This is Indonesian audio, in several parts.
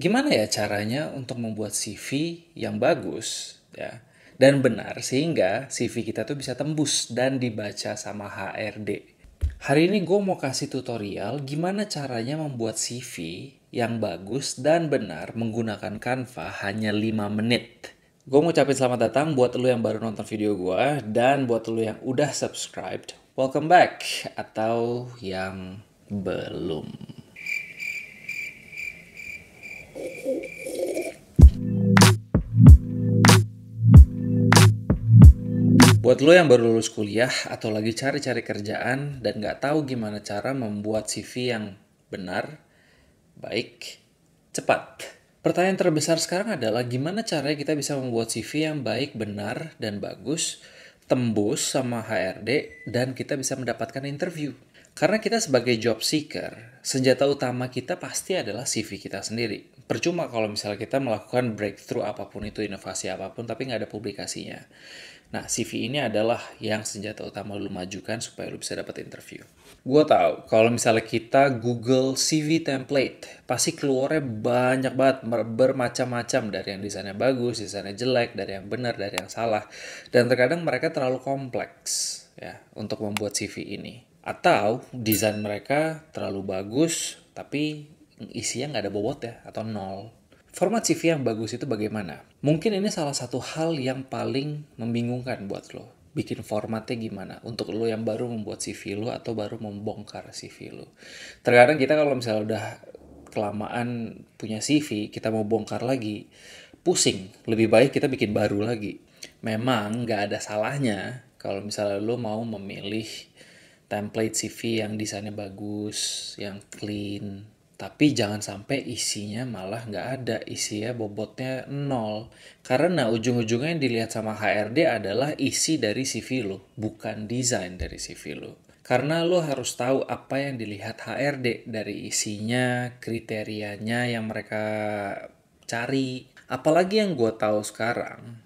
gimana ya caranya untuk membuat CV yang bagus ya dan benar sehingga CV kita tuh bisa tembus dan dibaca sama HRD. Hari ini gue mau kasih tutorial gimana caranya membuat CV yang bagus dan benar menggunakan Canva hanya 5 menit. Gue mau ucapin selamat datang buat lo yang baru nonton video gue dan buat lo yang udah subscribe, Welcome back atau yang belum. Buat lo yang baru lulus kuliah atau lagi cari-cari kerjaan dan gak tahu gimana cara membuat CV yang benar, baik, cepat. Pertanyaan terbesar sekarang adalah gimana caranya kita bisa membuat CV yang baik, benar, dan bagus, tembus sama HRD, dan kita bisa mendapatkan interview. Karena kita sebagai job seeker, senjata utama kita pasti adalah CV kita sendiri. Percuma kalau misalnya kita melakukan breakthrough apapun itu, inovasi apapun, tapi nggak ada publikasinya. Nah, CV ini adalah yang senjata utama lu majukan supaya lu bisa dapat interview. Gue tahu kalau misalnya kita Google CV template, pasti keluarnya banyak banget bermacam-macam dari yang desainnya bagus, desainnya jelek, dari yang benar, dari yang salah. Dan terkadang mereka terlalu kompleks ya untuk membuat CV ini atau desain mereka terlalu bagus tapi isinya nggak ada bobot ya atau nol. Format CV yang bagus itu bagaimana? Mungkin ini salah satu hal yang paling membingungkan buat lo. Bikin formatnya gimana? Untuk lo yang baru membuat CV lo atau baru membongkar CV lo. Terkadang kita kalau misalnya udah kelamaan punya CV, kita mau bongkar lagi, pusing. Lebih baik kita bikin baru lagi. Memang nggak ada salahnya kalau misalnya lo mau memilih template CV yang desainnya bagus, yang clean. Tapi jangan sampai isinya malah nggak ada, isinya bobotnya nol. Karena ujung-ujungnya yang dilihat sama HRD adalah isi dari CV lo, bukan desain dari CV lo. Karena lo harus tahu apa yang dilihat HRD dari isinya, kriterianya yang mereka cari. Apalagi yang gue tahu sekarang,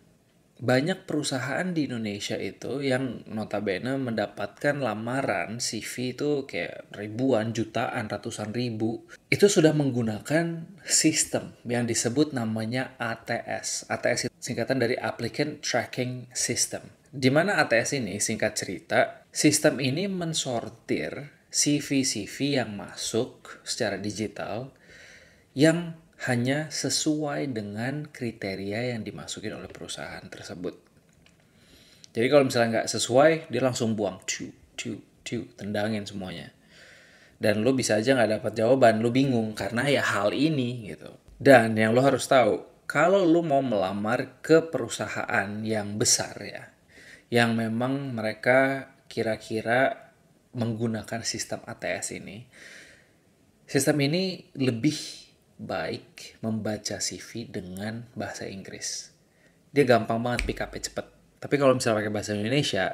banyak perusahaan di Indonesia itu yang notabene mendapatkan lamaran CV itu kayak ribuan, jutaan, ratusan ribu. Itu sudah menggunakan sistem yang disebut namanya ATS. ATS itu singkatan dari Applicant Tracking System. Di mana ATS ini singkat cerita, sistem ini mensortir CV-CV yang masuk secara digital yang hanya sesuai dengan kriteria yang dimasukin oleh perusahaan tersebut. Jadi kalau misalnya nggak sesuai, dia langsung buang, tiu, tiu, tiu, tendangin semuanya. Dan lo bisa aja nggak dapat jawaban, lo bingung karena ya hal ini gitu. Dan yang lo harus tahu, kalau lo mau melamar ke perusahaan yang besar ya, yang memang mereka kira-kira menggunakan sistem ATS ini, sistem ini lebih baik membaca CV dengan bahasa Inggris. Dia gampang banget pick up cepet. Tapi kalau misalnya pakai bahasa Indonesia,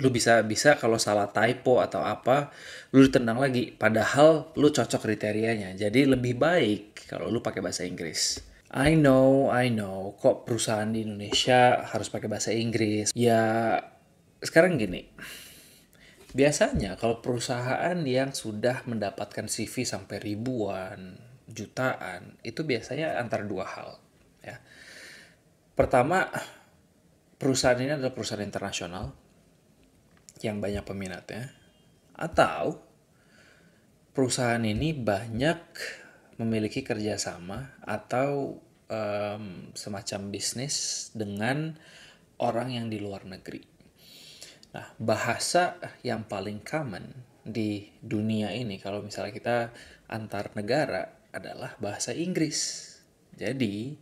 lu bisa bisa kalau salah typo atau apa, lu tenang lagi. Padahal lu cocok kriterianya. Jadi lebih baik kalau lu pakai bahasa Inggris. I know, I know, kok perusahaan di Indonesia harus pakai bahasa Inggris. Ya, sekarang gini, biasanya kalau perusahaan yang sudah mendapatkan CV sampai ribuan, jutaan itu biasanya antara dua hal ya pertama perusahaan ini adalah perusahaan internasional yang banyak peminatnya atau perusahaan ini banyak memiliki kerjasama atau um, semacam bisnis dengan orang yang di luar negeri nah bahasa yang paling common di dunia ini kalau misalnya kita antar negara adalah bahasa Inggris. Jadi,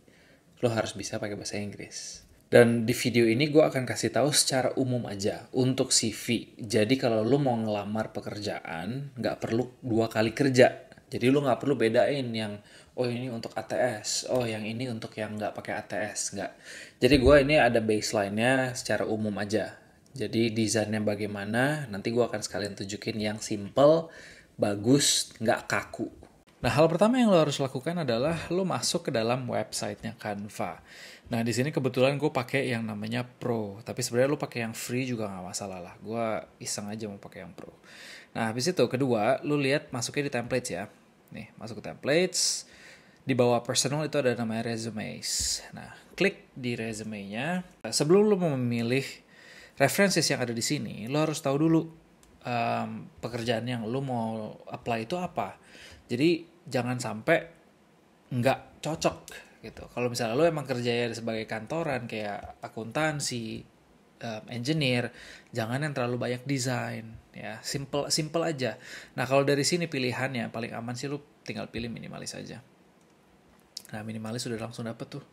lo harus bisa pakai bahasa Inggris. Dan di video ini gue akan kasih tahu secara umum aja untuk CV. Jadi kalau lo mau ngelamar pekerjaan, nggak perlu dua kali kerja. Jadi lo nggak perlu bedain yang oh ini untuk ATS, oh yang ini untuk yang nggak pakai ATS, nggak. Jadi gue ini ada baseline-nya secara umum aja. Jadi desainnya bagaimana, nanti gue akan sekalian tunjukin yang simple, bagus, nggak kaku. Nah, hal pertama yang lo harus lakukan adalah lo masuk ke dalam websitenya Canva. Nah, di sini kebetulan gue pakai yang namanya Pro, tapi sebenarnya lo pakai yang free juga gak masalah lah. Gue iseng aja mau pakai yang Pro. Nah, habis itu kedua, lo lihat masuknya di templates ya. Nih, masuk ke templates. Di bawah personal itu ada namanya resumes. Nah, klik di resume nya Sebelum lo memilih references yang ada di sini, lo harus tahu dulu um, pekerjaan yang lo mau apply itu apa. Jadi jangan sampai nggak cocok gitu. Kalau misalnya lo emang kerja ya sebagai kantoran kayak akuntansi, um, engineer, jangan yang terlalu banyak desain ya. Simple simple aja. Nah, kalau dari sini pilihannya paling aman sih lo tinggal pilih minimalis aja. Nah, minimalis sudah langsung dapet tuh.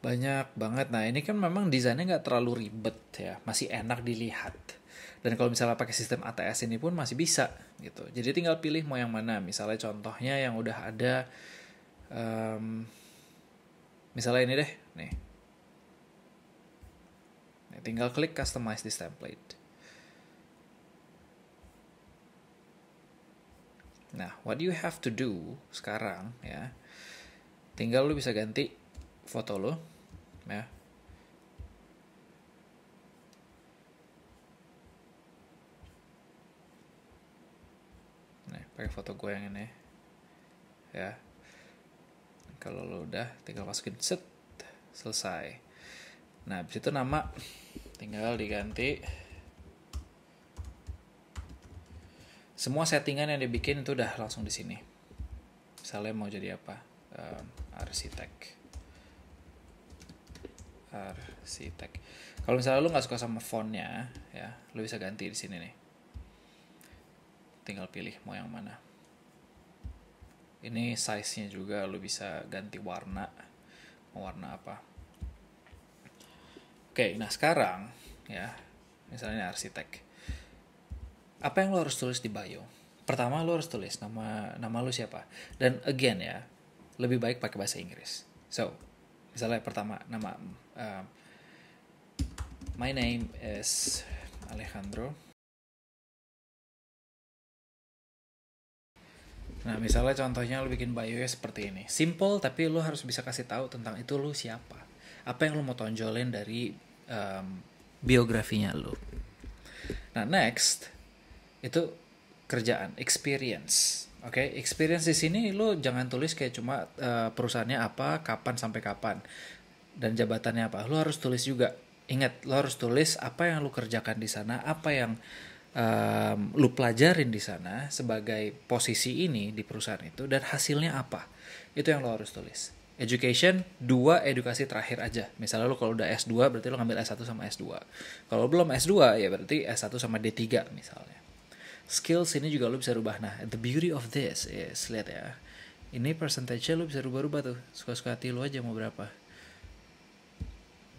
Banyak banget. Nah, ini kan memang desainnya nggak terlalu ribet ya. Masih enak dilihat dan kalau misalnya pakai sistem ATS ini pun masih bisa gitu. Jadi tinggal pilih mau yang mana. Misalnya contohnya yang udah ada, um, misalnya ini deh, nih. nih. Tinggal klik customize this template. Nah, what you have to do sekarang ya, tinggal lu bisa ganti foto lu, ya, pakai foto gue yang ini ya kalau lo udah tinggal masukin set selesai nah habis itu nama tinggal diganti semua settingan yang dibikin itu udah langsung di sini misalnya mau jadi apa um, arsitek arsitek kalau misalnya lo nggak suka sama fontnya ya lo bisa ganti di sini nih tinggal pilih mau yang mana ini size nya juga lo bisa ganti warna mau warna apa oke nah sekarang ya misalnya arsitek apa yang lo harus tulis di bio pertama lo harus tulis nama nama lo siapa dan again ya lebih baik pakai bahasa Inggris so misalnya pertama nama uh, my name is Alejandro Nah, misalnya contohnya lu bikin bio seperti ini. Simple tapi lu harus bisa kasih tahu tentang itu lu siapa. Apa yang lu mau tonjolin dari um, biografinya lu. Nah, next itu kerjaan, experience. Oke, okay? experience di sini lo jangan tulis kayak cuma uh, perusahaannya apa, kapan sampai kapan dan jabatannya apa. lo harus tulis juga. Ingat, lo harus tulis apa yang lo kerjakan di sana, apa yang um, lu pelajarin di sana sebagai posisi ini di perusahaan itu dan hasilnya apa itu yang lo harus tulis education dua edukasi terakhir aja misalnya lo kalau udah S2 berarti lo ngambil S1 sama S2 kalau belum S2 ya berarti S1 sama D3 misalnya skills ini juga lo bisa rubah nah the beauty of this is lihat ya ini percentage lo bisa rubah-rubah tuh suka-suka hati lo aja mau berapa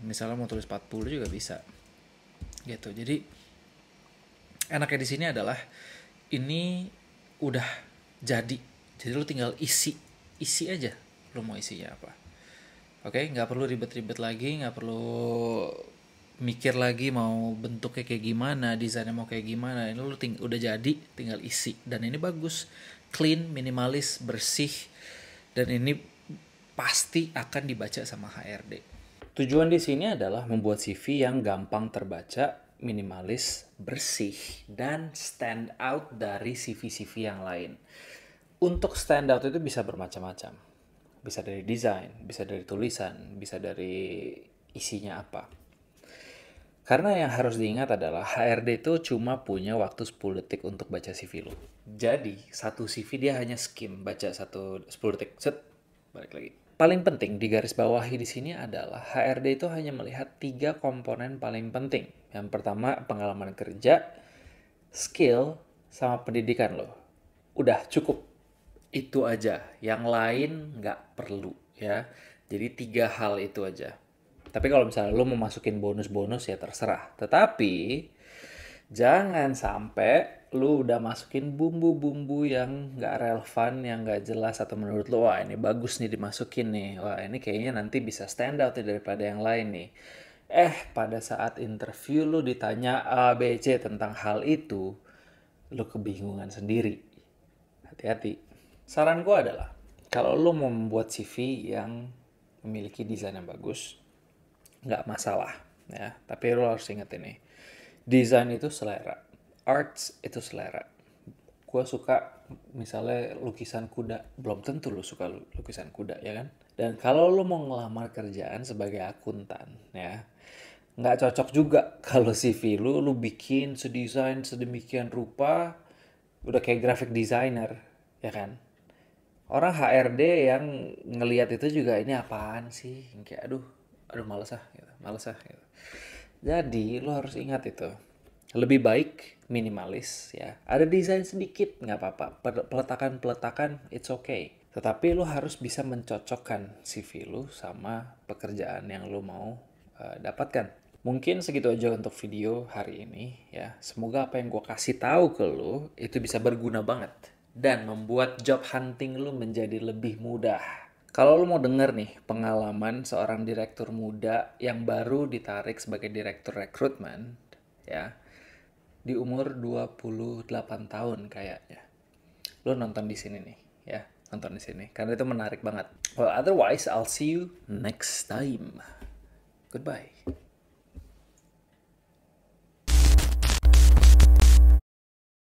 misalnya mau tulis 40 juga bisa gitu jadi enaknya di sini adalah ini udah jadi jadi lo tinggal isi isi aja lo mau isinya apa oke okay? nggak perlu ribet-ribet lagi nggak perlu mikir lagi mau bentuknya kayak gimana desainnya mau kayak gimana ini lo ting udah jadi tinggal isi dan ini bagus clean minimalis bersih dan ini pasti akan dibaca sama HRD tujuan di sini adalah membuat CV yang gampang terbaca minimalis, bersih, dan stand out dari CV-CV yang lain. Untuk stand out itu bisa bermacam-macam. Bisa dari desain, bisa dari tulisan, bisa dari isinya apa. Karena yang harus diingat adalah HRD itu cuma punya waktu 10 detik untuk baca CV lo. Jadi, satu CV dia hanya skim baca satu 10 detik. Set, balik lagi. Paling penting di garis bawah di sini adalah HRD itu hanya melihat tiga komponen paling penting. Yang pertama pengalaman kerja, skill, sama pendidikan loh. Udah cukup. Itu aja. Yang lain nggak perlu ya. Jadi tiga hal itu aja. Tapi kalau misalnya lo mau masukin bonus-bonus ya terserah. Tetapi jangan sampai lu udah masukin bumbu-bumbu yang gak relevan, yang gak jelas atau menurut lu wah ini bagus nih dimasukin nih, wah ini kayaknya nanti bisa stand out nih daripada yang lain nih. Eh pada saat interview lu ditanya A B C tentang hal itu, lu kebingungan sendiri. Hati-hati. Saran gua adalah kalau lu mau membuat CV yang memiliki desain yang bagus, nggak masalah ya. Tapi lu harus ingat ini, desain itu selera arts itu selera gue suka misalnya lukisan kuda belum tentu lo suka lukisan kuda ya kan dan kalau lo mau ngelamar kerjaan sebagai akuntan ya nggak cocok juga kalau CV lu lu bikin sedesain sedemikian rupa udah kayak graphic designer ya kan orang HRD yang ngelihat itu juga ini apaan sih kayak aduh aduh males ah gitu males ah gitu jadi lo harus ingat itu lebih baik minimalis ya. Ada desain sedikit nggak apa-apa, peletakan-peletakan it's okay. Tetapi lo harus bisa mencocokkan CV lo sama pekerjaan yang lo mau uh, dapatkan. Mungkin segitu aja untuk video hari ini ya. Semoga apa yang gue kasih tahu ke lo itu bisa berguna banget dan membuat job hunting lo menjadi lebih mudah. Kalau lo mau denger nih pengalaman seorang direktur muda yang baru ditarik sebagai direktur rekrutmen ya di umur 28 tahun kayaknya. Lo nonton di sini nih, ya. Nonton di sini karena itu menarik banget. Well, otherwise I'll see you next time. Goodbye.